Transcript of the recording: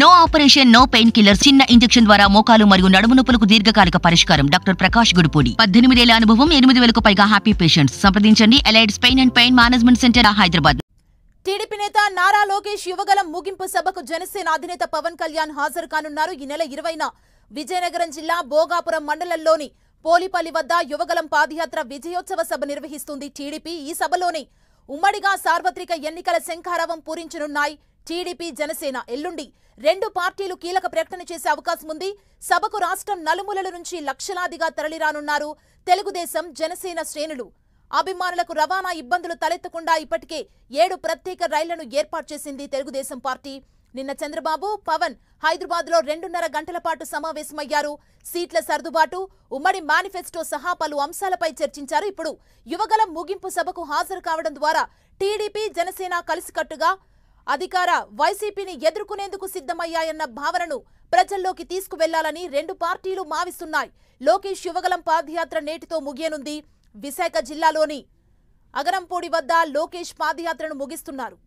no operation no pain killer చిన్న injection ద్వారా మోకాలు మరియు నడుము నొప్పులకు దీర్ఘకాలిక పరిష్కారం డాక్టర్ ప్రకాష్ గుడిపూడి పద్దెనిమిదేళ్ల అనుభవం ఎనిమిది వేలకు పైగా హ్యాపీ పేషెంట్స్ సంప్రదించండి ఎలైడ్స్ pain and pain management centre Hyderabad TDP నేత నారా లోకేష్ యువగలం ముగింపు సభకు జనసేన అధినేత పవన్ కళ్యాణ్ హాజరు కానున్నారు ఈ నెల ఇరవైన విజయనగరం జిల్లా భోగాపురం మండలంలోని పోలిపల్లి వద్ద యువగలం పాదయాత్ర విజయోత్సవ సభ నిర్వహిస్తుంది టీడీపీ ఈ సభలోనే ఉమ్మడిగా సార్వత్రిక ఎన్నికల శంఖారావం పూరించనున్నాయి టీడీపీ జనసేన ఎల్లుండి రెండు పార్టీలు కీలక ప్రకటన చేసే అవకాశం ఉంది సభకు రాష్ట్రం నలుమూలల నుంచి లక్షలాదిగా తరలిరానున్నారు తెలుగుదేశం జనసేన శ్రేణులు అభిమానులకు రవాణా ఇబ్బందులు తలెత్తకుండా ఇప్పటికే ఏడు ప్రత్యేక రైళ్లను ఏర్పాటు చేసింది తెలుగుదేశం పార్టీ నిన్న చంద్రబాబు పవన్ హైదరాబాద్ లో రెండున్నర గంటల పాటు సమావేశమయ్యారు సీట్ల సర్దుబాటు ఉమ్మడి మేనిఫెస్టో సహా పలు అంశాలపై చర్చించారు ఇప్పుడు యువగలం ముగింపు సభకు హాజరు కావడం ద్వారా టీడీపీ జనసేన కలిసికట్టుగా అధికార వైసీపీని ఎదుర్కొనేందుకు సిద్ధమయ్యాయన్న భావనను ప్రజల్లోకి తీసుకువెళ్లాలని రెండు పార్టీలు మావిస్తున్నాయి లోకేష్ యువగలం పాదయాత్ర నేటితో ముగియనుంది విశాఖ జిల్లాలోని అగరంపూడి వద్ద లోకేష్ పాదయాత్రను ముగిస్తున్నారు